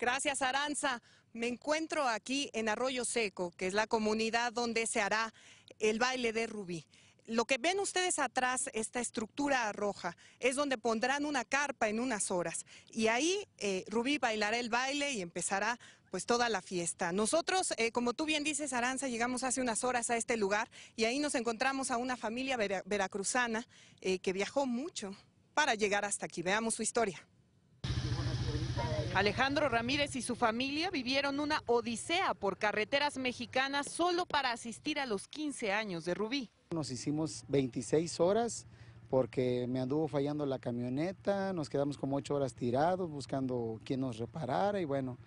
Gracias, Aranza. Me encuentro aquí en Arroyo Seco, que es la comunidad donde se hará el baile de Rubí. Lo que ven ustedes atrás, esta estructura roja, es donde pondrán una carpa en unas horas. Y ahí eh, Rubí bailará el baile y empezará pues toda la fiesta. Nosotros, eh, como tú bien dices, Aranza, llegamos hace unas horas a este lugar y ahí nos encontramos a una familia veracruzana eh, que viajó mucho para llegar hasta aquí. Veamos su historia. Alejandro Ramírez y su familia vivieron una odisea por carreteras mexicanas solo para asistir a los 15 años de Rubí. Nos hicimos 26 horas porque me anduvo fallando la camioneta, nos quedamos como 8 horas tirados buscando quién nos reparara y bueno,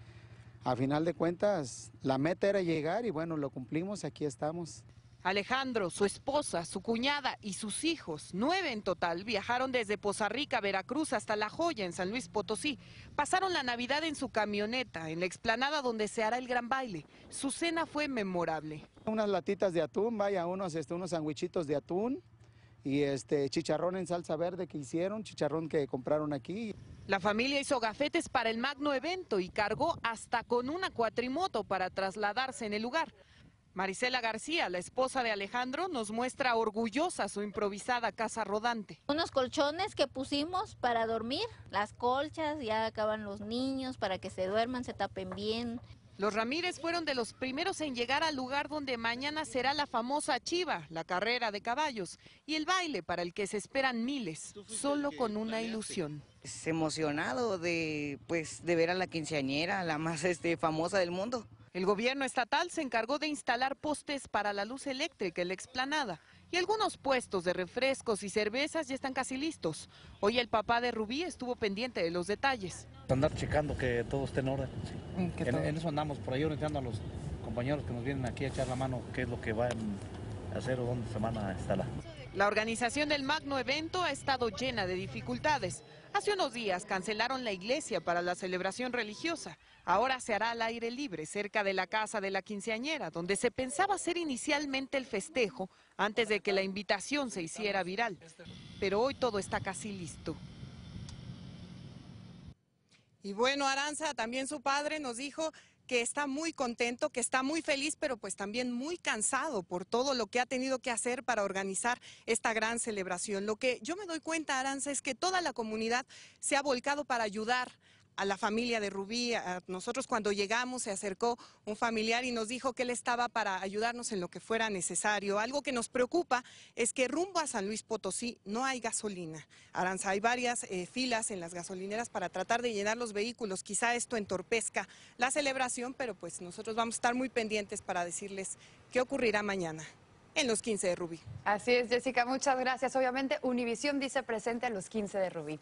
a final de cuentas la meta era llegar y bueno, lo cumplimos, aquí estamos. Alejandro, su esposa, su cuñada y sus hijos, nueve en total, viajaron desde Poza Rica, Veracruz, hasta La Joya, en San Luis Potosí. Pasaron la Navidad en su camioneta, en la explanada donde se hará el gran baile. Su cena fue memorable. Unas latitas de atún, vaya, unos, este, unos sandwichitos de atún y este, chicharrón en salsa verde que hicieron, chicharrón que compraron aquí. La familia hizo gafetes para el magno evento y cargó hasta con una cuatrimoto para trasladarse en el lugar. Marisela García, la esposa de Alejandro, nos muestra orgullosa su improvisada casa rodante. Unos colchones que pusimos para dormir, las colchas, ya acaban los niños para que se duerman, se tapen bien. Los Ramírez fueron de los primeros en llegar al lugar donde mañana será la famosa chiva, la carrera de caballos y el baile para el que se esperan miles, solo con una ilusión. Es emocionado de pues de ver a la quinceañera, la más este, famosa del mundo. El gobierno estatal se encargó de instalar postes para la luz eléctrica en la explanada y algunos puestos de refrescos y cervezas ya están casi listos. Hoy el papá de Rubí estuvo pendiente de los detalles. Andar checando que todo esté en orden. Mm, en, en, eso andamos por ahí orientando a los compañeros que nos vienen aquí a echar la mano qué es lo que van a hacer o dónde se van a instalar. La organización del magno evento ha estado llena de dificultades. Hace unos días cancelaron la iglesia para la celebración religiosa. Ahora se hará al aire libre, cerca de la casa de la quinceañera, donde se pensaba hacer inicialmente el festejo antes de que la invitación se hiciera viral. Pero hoy todo está casi listo. Y bueno, Aranza, también su padre nos dijo que está muy contento, que está muy feliz, pero pues también muy cansado por todo lo que ha tenido que hacer para organizar esta gran celebración. Lo que yo me doy cuenta, Aranza, es que toda la comunidad se ha volcado para ayudar a la familia de Rubí, nosotros cuando llegamos se acercó un familiar y nos dijo que él estaba para ayudarnos en lo que fuera necesario. Algo que nos preocupa es que rumbo a San Luis Potosí no hay gasolina. Aranza, hay varias eh, filas en las gasolineras para tratar de llenar los vehículos. Quizá esto entorpezca la celebración, pero pues nosotros vamos a estar muy pendientes para decirles qué ocurrirá mañana en los 15 de Rubí. Así es, Jessica, muchas gracias. Obviamente, Univisión dice presente a los 15 de Rubí.